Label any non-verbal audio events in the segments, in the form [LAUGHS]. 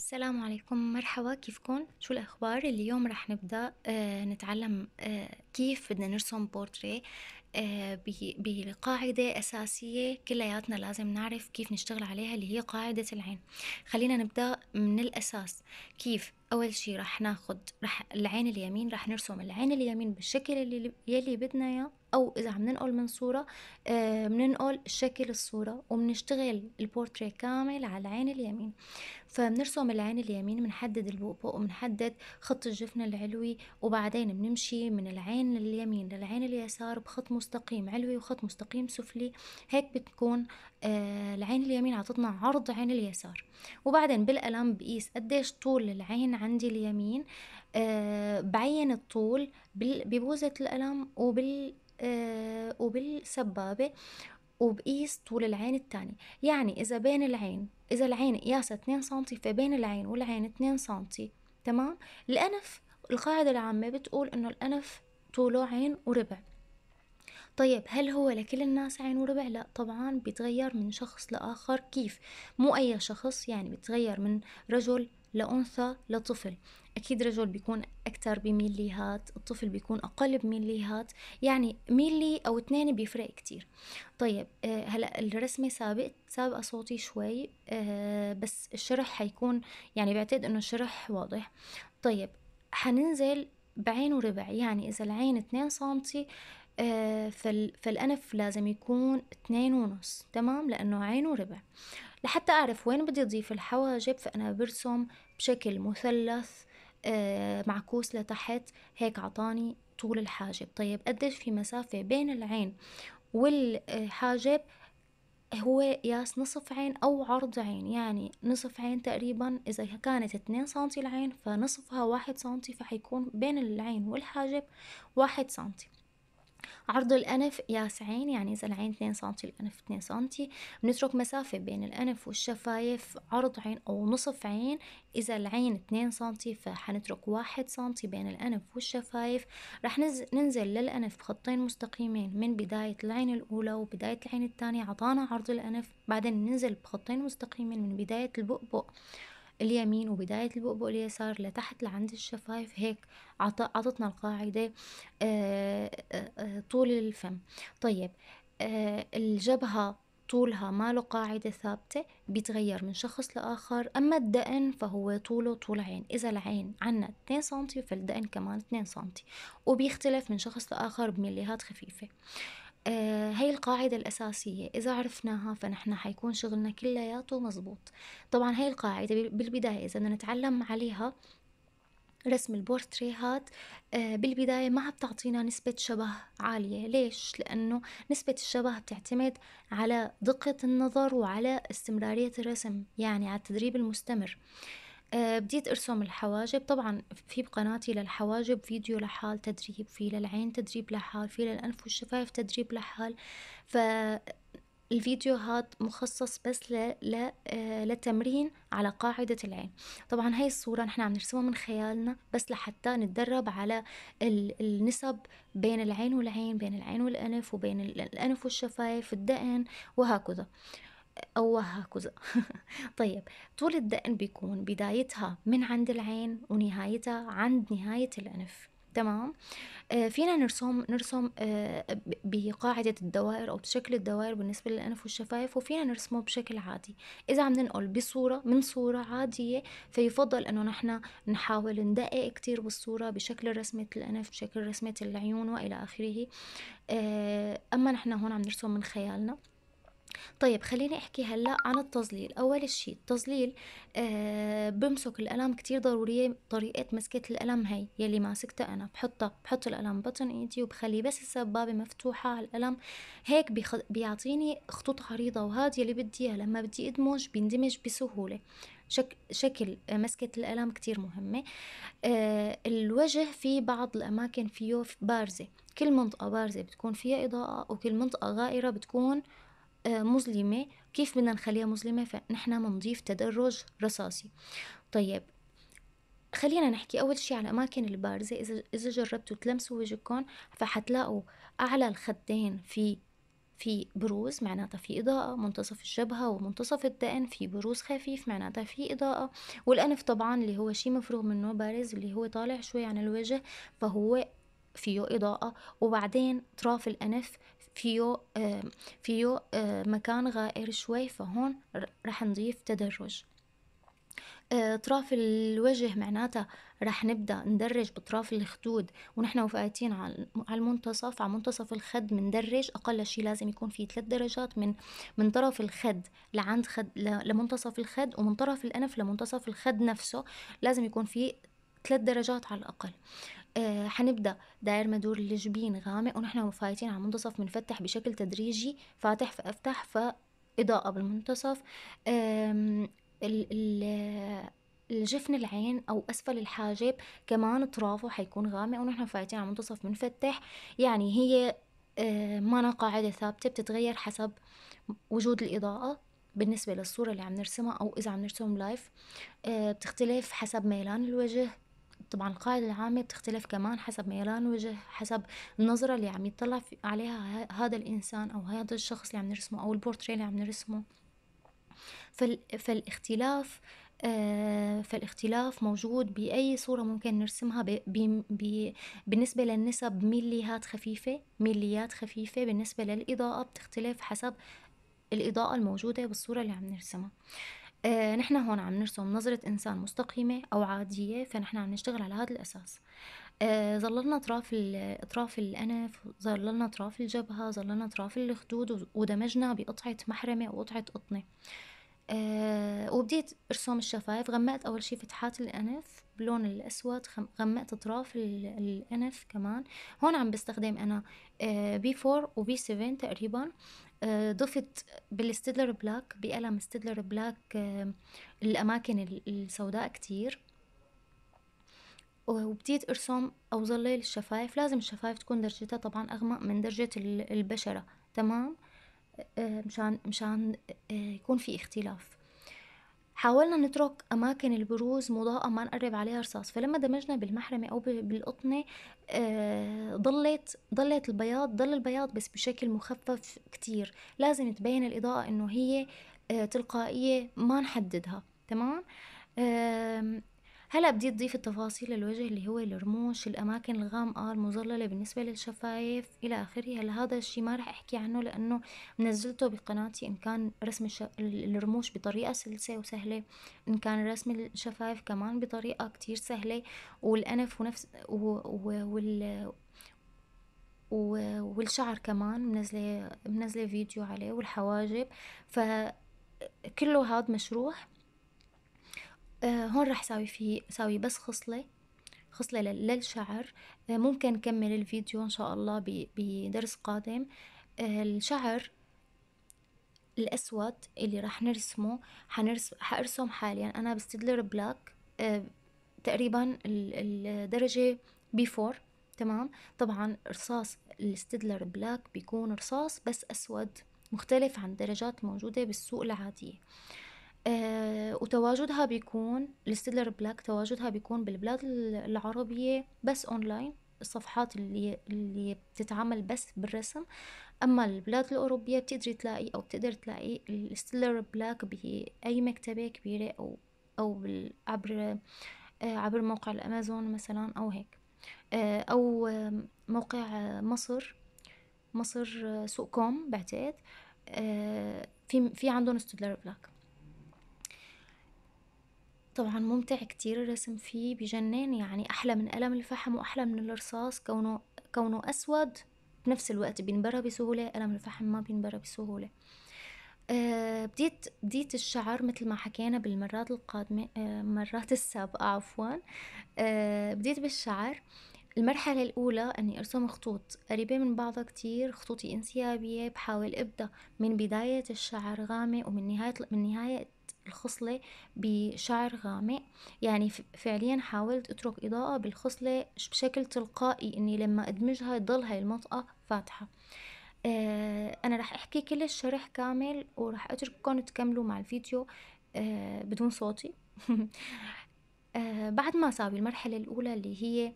السلام عليكم مرحبا كيفكم شو الاخبار اليوم رح نبدا آه نتعلم آه كيف بدنا نرسم بورتري آه بقاعدة أساسية كلياتنا لازم نعرف كيف نشتغل عليها اللي هي قاعدة العين خلينا نبدأ من الأساس كيف أول شي رح ناخد رح العين اليمين رح نرسم العين اليمين بالشكل اللي, يلي بدنا إياه او اذا عم ننقل من صوره بننقل آه، شكل الصوره وبنشتغل البورتريه كامل على العين اليمين فبنرسم العين اليمين بنحدد البؤبؤ وبنحدد خط الجفن العلوي وبعدين بنمشي من العين اليمين للعين اليسار بخط مستقيم علوي وخط مستقيم سفلي هيك بتكون آه، العين اليمين عطتنا عرض عين اليسار وبعدين بالقلم بقيس قديش طول العين عندي اليمين آه، بعين الطول ببوزة القلم وبال آه، وبالسبابة وبقيس طول العين الثاني يعني إذا بين العين إذا العين قياسة 2 سم فبين العين والعين 2 سم تمام الأنف القاعدة العامة بتقول إنه الأنف طوله عين وربع طيب هل هو لكل الناس عين وربع؟ لا طبعا بيتغير من شخص لآخر كيف مو أي شخص يعني بيتغير من رجل لأنثى لطفل أكيد رجل بيكون اكثر بميل ليهات الطفل بيكون أقل بميل ليهات يعني ميلي أو اثنين بيفرق كتير طيب آه، هلأ الرسمة سابق سابقة صوتي شوي آه، بس الشرح حيكون يعني بعتقد أنه الشرح واضح طيب حننزل بعين وربع يعني إذا العين 2 سنتي آه، فالأنف لازم يكون اثنين ونص تمام لأنه عين وربع لحتى أعرف وين بدي أضيف الحواجب فأنا برسم بشكل مثلث آه، معكوس لتحت هيك عطاني طول الحاجب طيب قديش في مسافة بين العين والحاجب هو قياس نصف عين أو عرض عين يعني نصف عين تقريبا إذا كانت 2 سنتي العين فنصفها واحد سنتي فحيكون بين العين والحاجب واحد سنتي عرض الأنف عين يعني إذا العين 2 سم الأنف 2 سم بنترك مسافة بين الأنف والشفايف عرض عين أو نصف عين إذا العين 2 سم فحنترك 1 سم بين الأنف والشفايف رح ننزل للأنف بخطين مستقيمين من بداية العين الأولى وبداية العين الثانية عطانا عرض الأنف بعدين ننزل بخطين مستقيمين من بداية البؤبؤ اليمين وبداية البؤبؤ اليسار لتحت لعند الشفايف هيك عطتنا القاعدة آه، آه، آه، طول الفم طيب الجبهة طولها ما له قاعدة ثابتة بيتغير من شخص لآخر أما الدقن فهو طوله طول عين إذا العين عنا 2 سنتي فالدقن كمان 2 سنتي وبيختلف من شخص لآخر بمليهات خفيفة آه آه، هاي القاعدة الأساسية إذا عرفناها فنحن حيكون شغلنا كلياته مزبوط طبعا هاي القاعدة بالبداية إذا بدنا نتعلم عليها رسم البورتريهات آه، بالبداية ما بتعطينا نسبة شبه عالية ليش؟ لأنه نسبة الشبه بتعتمد على دقة النظر وعلى استمرارية الرسم يعني على التدريب المستمر آه، بديت أرسم الحواجب طبعا في بقناتي للحواجب فيديو لحال تدريب في للعين تدريب لحال في للأنف والشفايف تدريب لحال ف هذا مخصص بس ل... ل... آه، لتمرين على قاعدة العين طبعا هاي الصورة نحن عم نرسمها من خيالنا بس لحتى نتدرب على النسب بين العين والعين بين العين والأنف وبين الأنف والشفايف الدقن وهكذا أو كذا [LAUGHS] طيب طول الدقن بيكون بدايتها من عند العين ونهايتها عند نهاية الأنف تمام آه، فينا نرسم نرسم آه، بقاعدة الدوائر أو بشكل الدوائر بالنسبة للأنف والشفايف وفينا نرسمه بشكل عادي إذا عم ننقل بصورة من صورة عادية فيفضل أنه نحن نحاول ندقق كتير بالصورة بشكل رسمة الأنف بشكل رسمة العيون وإلى آخره آه، أما نحن هون عم نرسم من خيالنا طيب خليني احكي هلا عن التظليل اول شيء التظليل آه بمسك القلم كتير ضروريه طريقه مسكه القلم هي يلي ماسكتها انا بحطها بحط القلم بطن ايدي وبخلي بس السبابه مفتوحه على القلم هيك بيخ... بيعطيني خطوط عريضه وهذا يلي بدي اياه لما بدي ادمج بيندمج بسهوله شك... شكل آه، مسكة القلم كتير مهمة آه الوجه في بعض الأماكن فيه بارزة كل منطقة بارزة بتكون فيها إضاءة وكل منطقة غائرة بتكون آه، مظلمة كيف بدنا نخليها مظلمة فنحن منضيف تدرج رصاصي طيب خلينا نحكي أول شيء على الأماكن البارزة إذا إذا جربتوا تلمسوا وجهكم فحتلاقوا أعلى الخدين في في بروز معناتها في إضاءة منتصف الجبهة ومنتصف الدقن في بروز خفيف معناتها في إضاءة والأنف طبعا اللي هو شي مفروغ منه بارز اللي هو طالع شوي عن الوجه فهو فيه إضاءة وبعدين أطراف الأنف فيو آه، فيو آه، مكان غائر شوي فهون رح نضيف تدرج اطراف آه، الوجه معناتها رح نبدا ندرج باطراف الخدود ونحن وفاتين على المنتصف على منتصف الخد بندرج اقل شيء لازم يكون في ثلاث درجات من من طرف الخد لعند خد لمنتصف الخد ومن طرف الانف لمنتصف الخد نفسه لازم يكون في ثلاث درجات على الاقل آه، حنبدا داير مدور الجبين غامق ونحن فايتين على المنتصف بنفتح بشكل تدريجي فاتح فافتح فاضاءه بالمنتصف ال الجفن العين او اسفل الحاجب كمان اطرافه حيكون غامق ونحن فايتين على منتصف منفتح يعني هي آه، ما قاعدة ثابتة بتتغير حسب وجود الإضاءة بالنسبة للصورة اللي عم نرسمها أو إذا عم نرسم لايف آه، بتختلف حسب ميلان الوجه طبعا القاعدة العامة بتختلف كمان حسب ميلان وجه حسب النظرة اللي عم يطلع عليها هذا الإنسان أو هذا الشخص اللي عم نرسمه أو البورتريه اللي عم نرسمه فال... فالاختلاف آه فالاختلاف موجود بأي صورة ممكن نرسمها ب... ب... بالنسبة للنسب مليات خفيفة مليات خفيفة بالنسبة للإضاءة بتختلف حسب الإضاءة الموجودة بالصورة اللي عم نرسمها آه نحن هون عم نرسم نظرة إنسان مستقيمة أو عادية فنحن عم نشتغل على هذا الأساس آه ظللنا أطراف أطراف الأنف ظللنا أطراف الجبهة ظللنا أطراف الخدود ودمجنا بقطعة محرمة وقطعة قطنة آه وبديت أرسم الشفايف غمقت أول شي فتحات الأنف باللون الأسود غمقت أطراف الأنف كمان هون عم بستخدم أنا آه، بي فور وبي سفن تقريبا آه، ضفت بالستيدلر بلاك بقلم ستيدلر بلاك الأماكن آه، السوداء كتير وبديت أرسم أو ظليل الشفايف لازم الشفايف تكون درجتها طبعا أغمق من درجة البشرة تمام آه، مشان مشان يكون في اختلاف حاولنا نترك أماكن البروز مضاءة ما نقرب عليها رصاص فلما دمجنا بالمحرمة أو بالقطنة آه، ضلت ضلت البياض ضل البياض بس بشكل مخفف كتير لازم تبين الإضاءة إنه هي آه، تلقائية ما نحددها تمام هلا بدي تضيف التفاصيل الوجه اللي هو الرموش الاماكن الغامقه المظلله بالنسبه للشفايف الى اخره هلا هذا الشيء ما راح احكي عنه لانه منزلته بقناتي ان كان رسم الش... الرموش بطريقه سلسه وسهله ان كان رسم الشفايف كمان بطريقه كتير سهله والانف ونفس و... و... وال والشعر كمان منزله منزله فيديو عليه والحواجب فكله هذا مشروح آه، هون راح ساوي فيه ساوي بس خصلة خصلة للشعر آه، ممكن نكمل الفيديو إن شاء الله بدرس قادم آه، الشعر الأسود اللي راح نرسمه حنرسم حأرسم حاليا أنا بستدلر بلاك تقريبا الدرجة بيفور تمام طبعا رصاص الاستدلر بلاك بيكون رصاص بس أسود مختلف عن درجات موجودة بالسوق العادية آه وتواجدها بيكون الستيلر بلاك تواجدها بيكون بالبلاد العربية بس أونلاين الصفحات اللي اللي بتتعمل بس بالرسم اما البلاد الاوروبيه بتقدري تلاقي او بتقدر تلاقي الستيلر بلاك باي مكتبه كبيره او او عبر آه، عبر موقع الامازون مثلا او هيك آه، او موقع مصر مصر سوق كوم بعتقد آه، في في عندهم ستيلر بلاك طبعًا ممتع كتير، الرسم فيه بجنان يعني أحلى من قلم الفحم وأحلى من الرصاص كونه كونه أسود، بنفس الوقت بينبرى بسهولة، قلم الفحم ما بينبرى بسهولة. آآ آه، بديت بدية الشعر متل ما حكينا بالمرات القادمة آه، مرات المرات السابقة عفوًا، آه، بديت بالشعر، المرحلة الأولى إني أرسم خطوط قريبة من بعضها كتير، خطوطي انسيابية، بحاول أبدأ من بداية الشعر غامق ومن نهاية من نهاية الخصلة بشعر غامق يعني فعليا حاولت اترك اضاءة بالخصلة بشكل تلقائي اني لما ادمجها يضل هاي المنطقة فاتحة آه انا رح احكي كل الشرح كامل ورح اترككم تكملوا مع الفيديو آه بدون صوتي [LAUGHS] آه بعد ما ساوي المرحلة الاولى اللي هي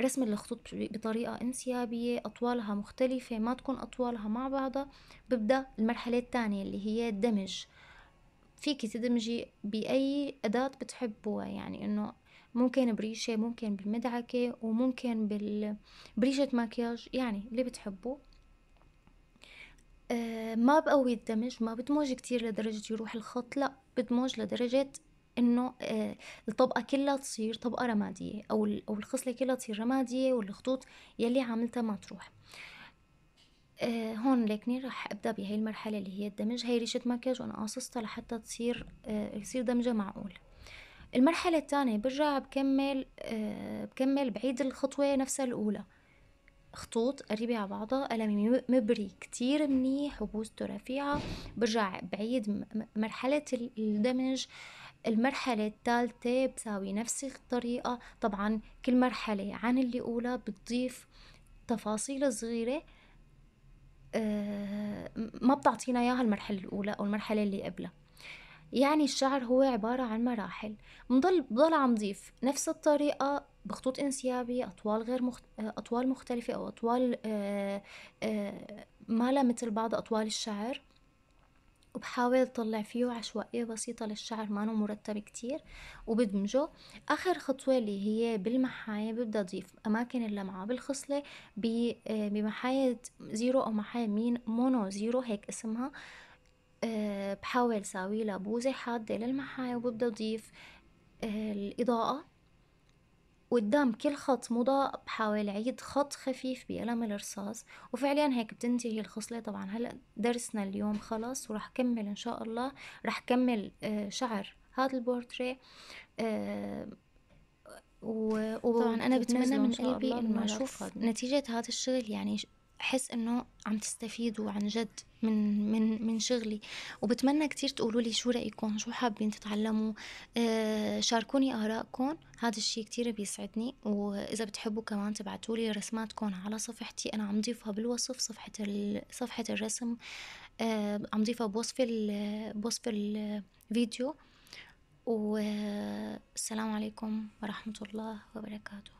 رسم الخطوط بطريقة انسيابية أطوالها مختلفة ما تكون أطوالها مع بعضها ببدأ المرحلة الثانية اللي هي الدمج فيكي تدمجي بأي أداة بتحبوها يعني إنه ممكن بريشة ممكن بالمدعكة وممكن بالبريشة بريشة مكياج يعني اللي بتحبه آه، ما بقوي الدمج ما بدمج كتير لدرجة يروح الخط لا بدمج لدرجة انه آه، الطبقة كلها تصير طبقة رمادية او, أو الخصلة كلها تصير رمادية والخطوط يلي عملتها ما تروح آه، هون لكني رح ابدا بهي المرحله اللي هي الدمج هي ريشه مكياج وانا قاصصتها لحتى تصير آه يصير معقول المرحله الثانيه برجع بكمل آه، بكمل بعيد الخطوه نفسها الاولى خطوط قريبة على بعضها قلمي مبري كتير منيح وبوسته رفيعة برجع بعيد مرحلة الدمج المرحلة الثالثة بساوي نفس الطريقة طبعا كل مرحلة عن اللي أولى بتضيف تفاصيل صغيرة آه، ما بتعطينا إياها المرحلة الأولى أو المرحلة اللي قبلها يعني الشعر هو عبارة عن مراحل بنضل بضل عم ضيف نفس الطريقة بخطوط انسيابية أطوال غير مخت... آه، أطوال مختلفة أو أطوال آه، ما لا مثل بعض أطوال الشعر وبحاول اطلع فيه عشوائية بسيطة للشعر ما مرتب كتير وبدمجه آخر خطوة اللي هي بالمحاية ببدأ أضيف أماكن اللمعة بالخصلة آه، بمحاية زيرو أو محاية مين مونو زيرو هيك اسمها آه، بحاول ساوي لها بوزة حادة للمحاية وببدأ أضيف آه، الإضاءة قدام كل خط مضى بحاول عيد خط خفيف بقلم الرصاص وفعليا هيك بتنتهي الخصلة طبعا هلأ درسنا اليوم خلص وراح كمل إن شاء الله راح كمل آه، شعر هذا البورتري آه، و... وطبعا انا بتمنى من قلبي انه اشوف نتيجه هذا الشغل يعني احس انه عم تستفيدوا عن جد من من من شغلي وبتمنى كثير تقولوا لي شو رايكم شو حابين تتعلموا آه، شاركوني ارائكم هذا الشيء كثير بيسعدني واذا بتحبوا كمان تبعتوا لي رسماتكم على صفحتي انا عم ضيفها بالوصف صفحه صفحه الرسم آه، عم ضيفها بوصف ال بوصف الفيديو والسلام آه، عليكم ورحمه الله وبركاته